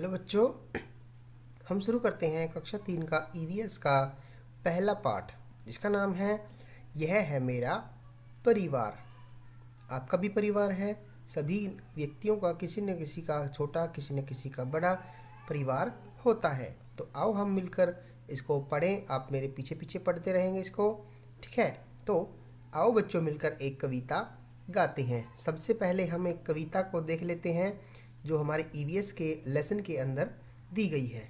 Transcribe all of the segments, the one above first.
hello बच्चों हम शुरू करते हैं कक्षा तीन का ईवीएस e का पहला पाठ जिसका नाम है यह है मेरा परिवार आपका भी परिवार है सभी व्यक्तियों का किसी न किसी का छोटा किसी न किसी का बड़ा परिवार होता है तो आओ हम मिलकर इसको पढ़ें आप मेरे पीछे पीछे पढ़ते रहेंगे इसको ठीक है तो आओ बच्चों मिलकर एक कविता गाते हैं सबसे पहले हम एक कविता को देख लेते हैं जो हमारे ई e के लेसन के अंदर दी गई है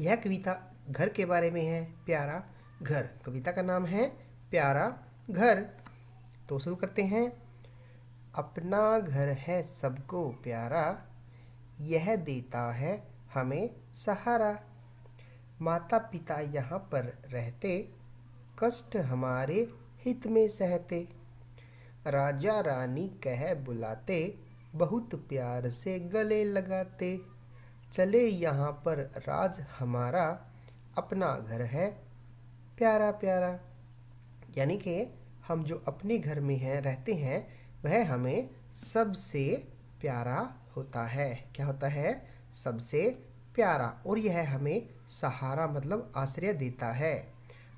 यह कविता घर के बारे में है प्यारा घर कविता का नाम है प्यारा घर तो शुरू करते हैं अपना घर है सबको प्यारा यह देता है हमें सहारा माता पिता यहाँ पर रहते कष्ट हमारे हित में सहते राजा रानी कह बुलाते बहुत प्यार से गले लगाते चले यहाँ पर राज हमारा अपना घर है प्यारा प्यारा यानी कि हम जो अपने घर में हैं रहते हैं वह हमें सबसे प्यारा होता है क्या होता है सबसे प्यारा और यह हमें सहारा मतलब आश्रय देता है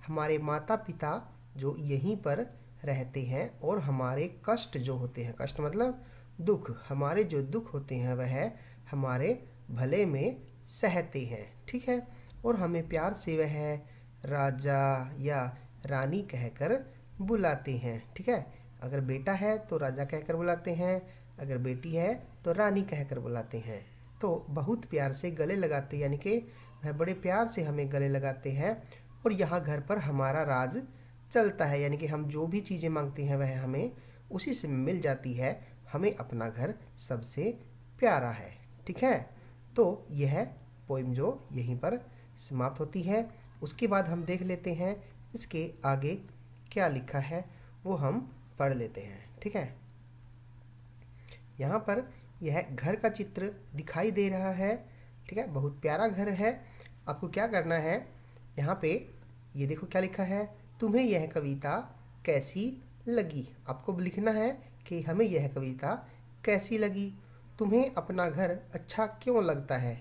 हमारे माता पिता जो यहीं पर रहते हैं और हमारे कष्ट जो होते हैं कष्ट मतलब दुख हमारे जो दुख होते हैं वह हमारे भले में सहते हैं ठीक है और हमें प्यार से वह राजा या रानी कहकर बुलाते हैं ठीक है अगर बेटा है तो राजा कहकर बुलाते हैं अगर बेटी है तो रानी कहकर बुलाते हैं तो बहुत प्यार से गले लगाते यानी कि वह बड़े प्यार से हमें गले लगाते हैं और यहाँ घर पर हमारा राज चलता है यानी कि हम जो भी चीज़ें मांगते हैं वह हमें उसी से मिल जाती है हमें अपना घर सबसे प्यारा है ठीक है तो यह पोइम जो यहीं पर समाप्त होती है उसके बाद हम देख लेते हैं इसके आगे क्या लिखा है वो हम पढ़ लेते हैं ठीक है यहाँ पर यह घर का चित्र दिखाई दे रहा है ठीक है बहुत प्यारा घर है आपको क्या करना है यहाँ पे ये देखो क्या लिखा है तुम्हें यह कविता कैसी लगी आपको लिखना है कि हमें यह कविता कैसी लगी तुम्हें अपना घर अच्छा क्यों लगता है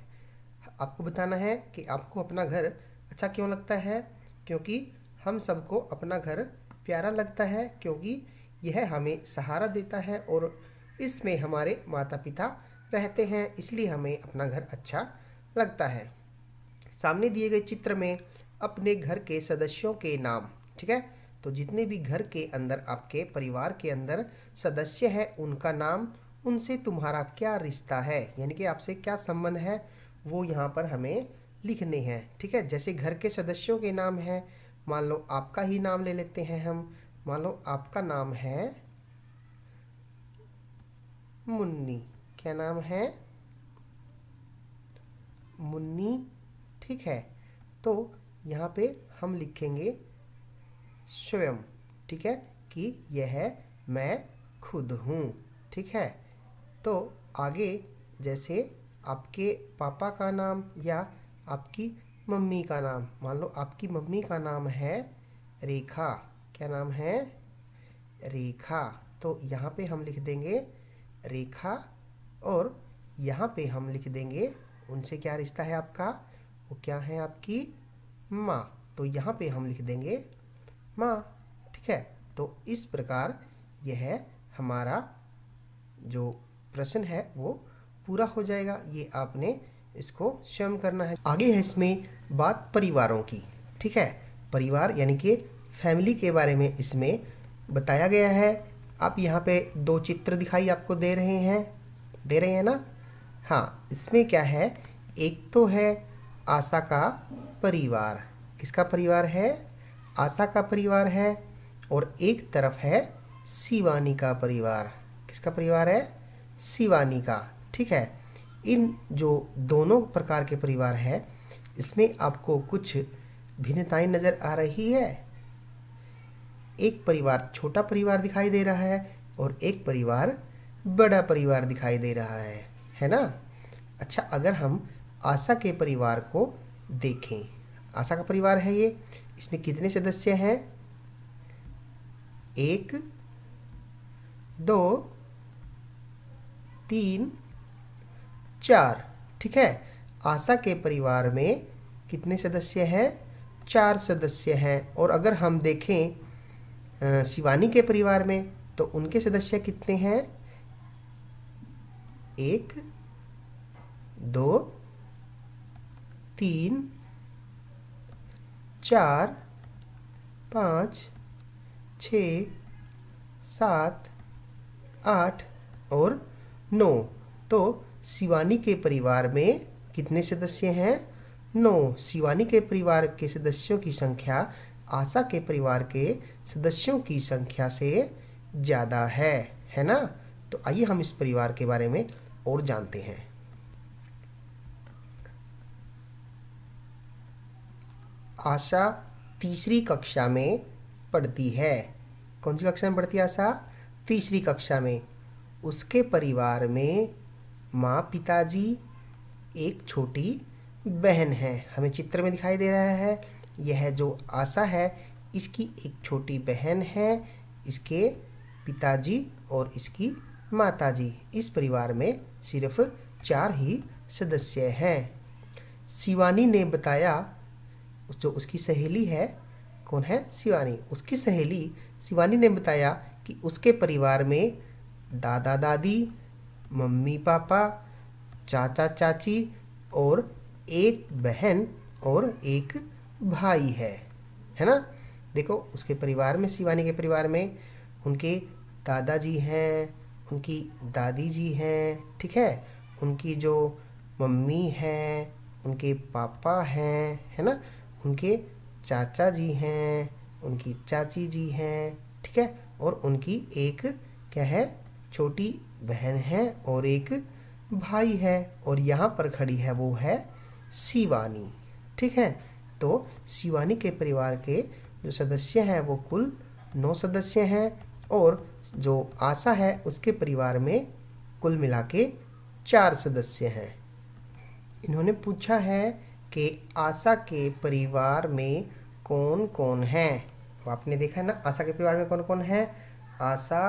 आपको बताना है कि आपको अपना घर अच्छा क्यों लगता है क्योंकि हम सबको अपना घर प्यारा लगता है क्योंकि यह हमें सहारा देता है और इसमें हमारे माता पिता रहते हैं इसलिए हमें अपना घर अच्छा लगता है सामने दिए गए चित्र में अपने घर के सदस्यों के नाम ठीक है तो जितने भी घर के अंदर आपके परिवार के अंदर सदस्य है उनका नाम उनसे तुम्हारा क्या रिश्ता है यानी कि आपसे क्या संबंध है वो यहाँ पर हमें लिखने हैं ठीक है जैसे घर के सदस्यों के नाम है मान लो आपका ही नाम ले लेते हैं हम मान लो आपका नाम है मुन्नी क्या नाम है मुन्नी ठीक है तो यहाँ पे हम लिखेंगे स्वयं ठीक है कि यह मैं खुद हूँ ठीक है तो आगे जैसे आपके पापा का नाम या आपकी मम्मी का नाम मान लो आपकी मम्मी का नाम है रेखा क्या नाम है रेखा तो यहाँ पे हम लिख देंगे रेखा और यहाँ पे हम लिख देंगे उनसे क्या रिश्ता है आपका वो क्या है आपकी माँ तो यहाँ पे हम लिख देंगे माँ ठीक है तो इस प्रकार यह हमारा जो प्रश्न है वो पूरा हो जाएगा ये आपने इसको स्वयं करना है आगे है इसमें बात परिवारों की ठीक है परिवार यानी कि फैमिली के बारे में इसमें बताया गया है आप यहाँ पे दो चित्र दिखाई आपको दे रहे हैं दे रहे हैं ना हाँ इसमें क्या है एक तो है आशा का परिवार किसका परिवार है आशा का परिवार है और एक तरफ है शिवानी का परिवार किसका परिवार है शिवानी का ठीक है इन जो दोनों प्रकार के परिवार है इसमें आपको कुछ भिन्नताएं नज़र आ रही है एक परिवार छोटा परिवार दिखाई दे रहा है और एक परिवार बड़ा परिवार दिखाई दे रहा है है ना अच्छा अगर हम आशा के परिवार को देखें आशा का परिवार है ये इसमें कितने सदस्य हैं एक दो तीन चार ठीक है आशा के परिवार में कितने सदस्य हैं चार सदस्य हैं और अगर हम देखें शिवानी के परिवार में तो उनके सदस्य कितने हैं एक दो तीन चार पाँच छ सात आठ और नौ तो शिवानी के परिवार में कितने सदस्य हैं नौ शिवानी के परिवार के सदस्यों की संख्या आशा के परिवार के सदस्यों की संख्या से ज़्यादा है है ना तो आइए हम इस परिवार के बारे में और जानते हैं आशा तीसरी कक्षा में पढ़ती है कौन सी कक्षा में पढ़ती है आशा तीसरी कक्षा में उसके परिवार में माँ पिताजी एक छोटी बहन है हमें चित्र में दिखाई दे रहा है यह जो आशा है इसकी एक छोटी बहन है इसके पिताजी और इसकी माताजी इस परिवार में सिर्फ चार ही सदस्य हैं शिवानी ने बताया उस जो उसकी सहेली है कौन है शिवानी उसकी सहेली शिवानी ने बताया कि उसके परिवार में दादा दादी मम्मी पापा चाचा चाची और एक बहन और एक भाई है है ना देखो उसके परिवार में शिवानी के परिवार में उनके दादाजी हैं उनकी दादी जी हैं ठीक है उनकी जो मम्मी हैं उनके पापा हैं है ना उनके चाचा जी हैं उनकी चाची जी हैं ठीक है और उनकी एक क्या है छोटी बहन है और एक भाई है और यहाँ पर खड़ी है वो है शिवानी ठीक है तो शिवानी के परिवार के जो सदस्य हैं वो कुल नौ सदस्य हैं और जो आशा है उसके परिवार में कुल मिला के चार सदस्य हैं इन्होंने पूछा है कि आशा के परिवार में कौन कौन है तो आपने देखा है ना आशा के परिवार में कौन कौन है आशा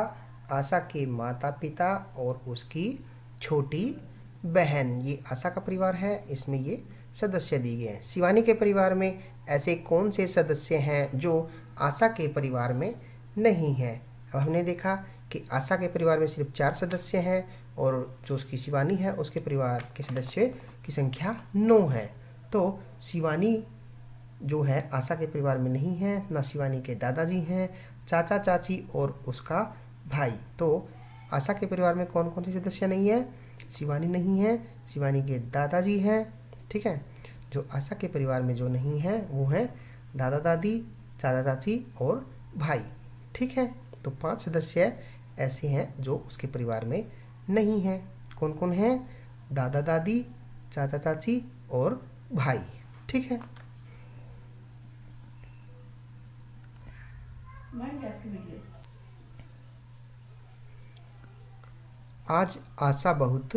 आशा के माता पिता और उसकी छोटी बहन ये आशा का परिवार है इसमें ये सदस्य दिए गए हैं शिवानी के परिवार में ऐसे कौन से सदस्य हैं जो आशा के परिवार में नहीं हैं अब हमने देखा कि आशा के परिवार में सिर्फ चार सदस्य हैं और जो उसकी शिवानी है उसके परिवार के सदस्य की संख्या नौ है तो शिवानी जो है आशा के परिवार में नहीं है ना शिवानी के दादाजी हैं चाचा चाची और उसका भाई तो आशा के परिवार में कौन कौन से सदस्य नहीं है शिवानी नहीं है शिवानी के दादाजी हैं ठीक है जो आशा के परिवार में जो नहीं है वो हैं दादा दादी चाचा चाची और भाई ठीक है तो पांच सदस्य ऐसे हैं जो उसके परिवार में नहीं हैं कौन कौन हैं दादा दादी चाचा चाची और भाई ठीक है आज आशा बहुत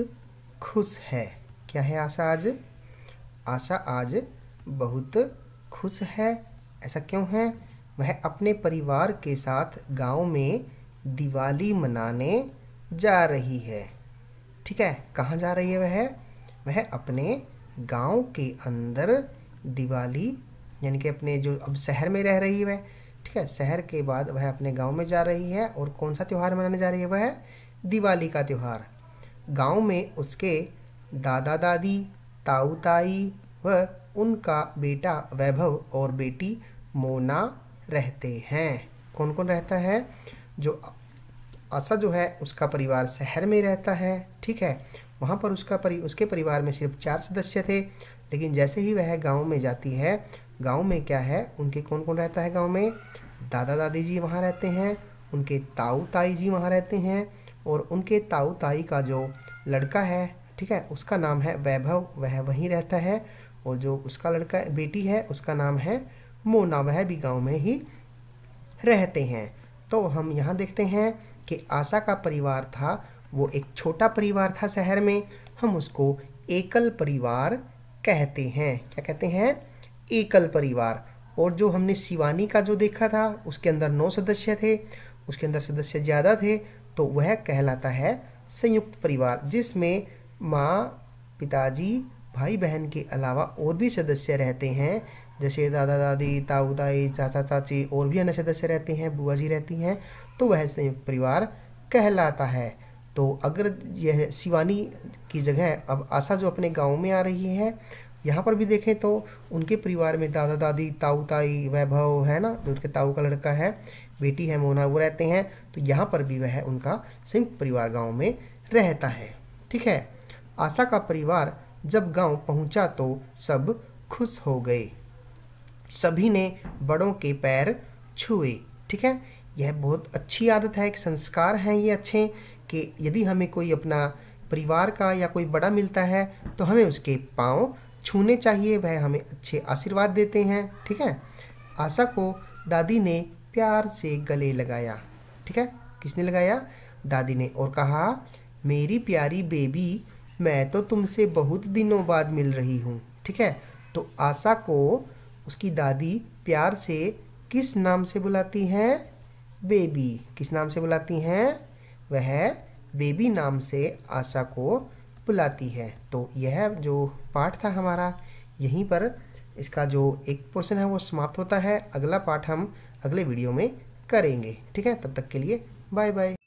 खुश है क्या है आशा आज आशा आज बहुत खुश है ऐसा क्यों है वह अपने परिवार के साथ गांव में दिवाली मनाने जा रही है ठीक है कहाँ जा रही है वह वह अपने गांव के अंदर दिवाली यानी कि अपने जो अब शहर में रह रही है ठीक है शहर के बाद वह अपने गांव में जा रही है और कौन सा त्यौहार मनाने जा रही है वह दिवाली का त्यौहार गांव में उसके दादा दादी ताऊ ताई व उनका बेटा वैभव और बेटी मोना रहते हैं कौन कौन रहता है जो आशा जो है उसका परिवार शहर में रहता है ठीक है वहाँ पर उसका परि उसके परिवार में सिर्फ चार सदस्य थे लेकिन जैसे ही वह गांव में जाती है गांव में क्या है उनके कौन कौन रहता है गांव में दादा दादी जी वहाँ रहते हैं उनके ताऊ ताई जी वहाँ रहते हैं और उनके ताऊ ताई का जो लड़का है ठीक है उसका नाम है वैभव वह वहीं रहता है और जो उसका लड़का बेटी है उसका नाम है मोना वह भी गांव में ही रहते हैं तो हम यहाँ देखते हैं कि आशा का परिवार था वो एक छोटा परिवार था शहर में हम उसको एकल परिवार कहते हैं क्या कहते हैं एकल परिवार और जो हमने शिवानी का जो देखा था उसके अंदर नौ सदस्य थे उसके अंदर सदस्य ज़्यादा थे तो वह कहलाता है संयुक्त परिवार जिसमें माँ पिताजी भाई बहन के अलावा और भी सदस्य रहते हैं जैसे दादा दादी ताऊ ताई चाचा चाची और भी अन्य सदस्य रहते हैं बुआ जी रहती हैं तो वह संयुक्त परिवार कहलाता है तो अगर यह शिवानी की जगह अब आशा जो अपने गांव में आ रही है यहाँ पर भी देखें तो उनके परिवार में दादा दादी ताऊ ताई वैभव है ना जो उनके ताऊ का लड़का है बेटी है मोना वो रहते हैं तो यहाँ पर भी वह उनका संयुक्त परिवार गांव में रहता है ठीक है आशा का परिवार जब गांव पहुंचा तो सब खुश हो गए सभी ने बड़ों के पैर छुए ठीक है यह बहुत अच्छी आदत है एक संस्कार हैं ये अच्छे कि यदि हमें कोई अपना परिवार का या कोई बड़ा मिलता है तो हमें उसके पाँव छूने चाहिए वह हमें अच्छे आशीर्वाद देते हैं ठीक है आशा को दादी ने प्यार से गले लगाया ठीक है किसने लगाया दादी ने और कहा मेरी प्यारी बेबी मैं तो तुमसे बहुत दिनों बाद मिल रही हूँ ठीक है तो आशा को उसकी दादी प्यार से किस नाम से बुलाती हैं बेबी किस नाम से बुलाती हैं वह बेबी नाम से आशा को बुलाती है तो यह जो पाठ था हमारा यहीं पर इसका जो एक पोर्शन है वो समाप्त होता है अगला पाठ हम अगले वीडियो में करेंगे ठीक है तब तक के लिए बाय बाय